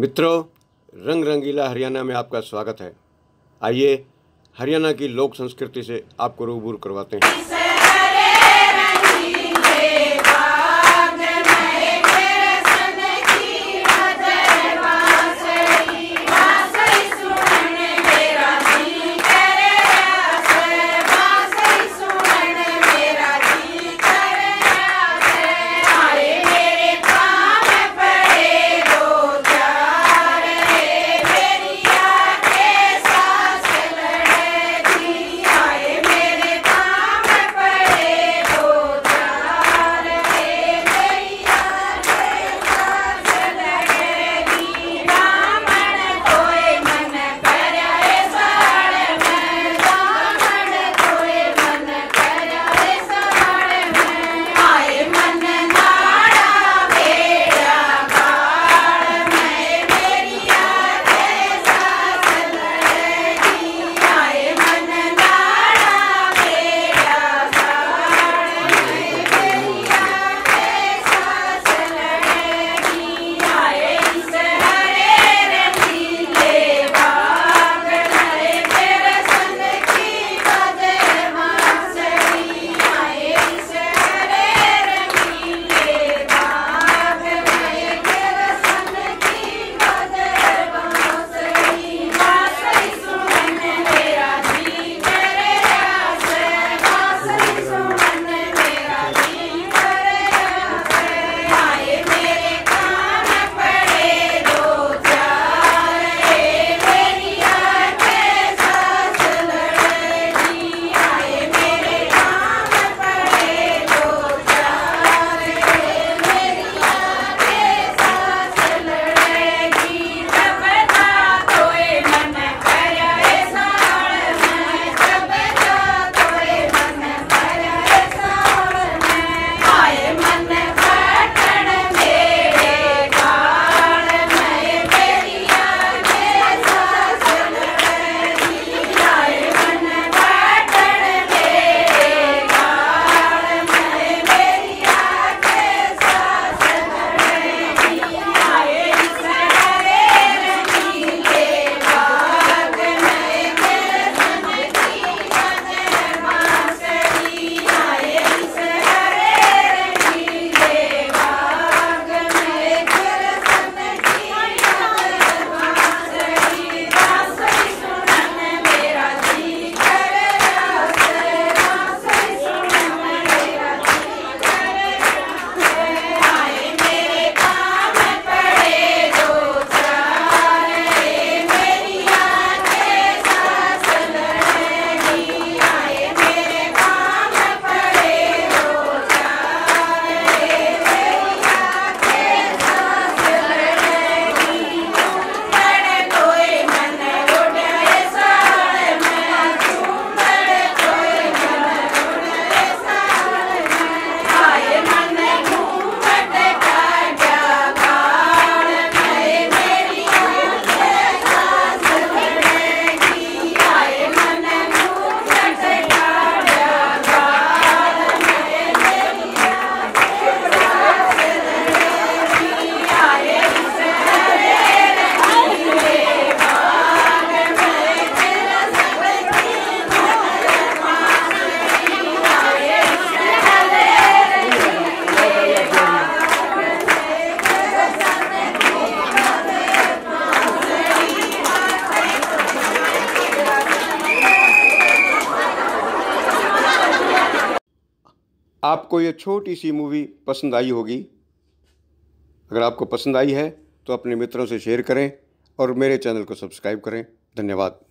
मित्रों रंग रंगीला हरियाणा में आपका स्वागत है आइए हरियाणा की लोक संस्कृति से आपको रूबरू करवाते हैं आपको ये छोटी सी मूवी पसंद आई होगी अगर आपको पसंद आई है तो अपने मित्रों से शेयर करें और मेरे चैनल को सब्सक्राइब करें धन्यवाद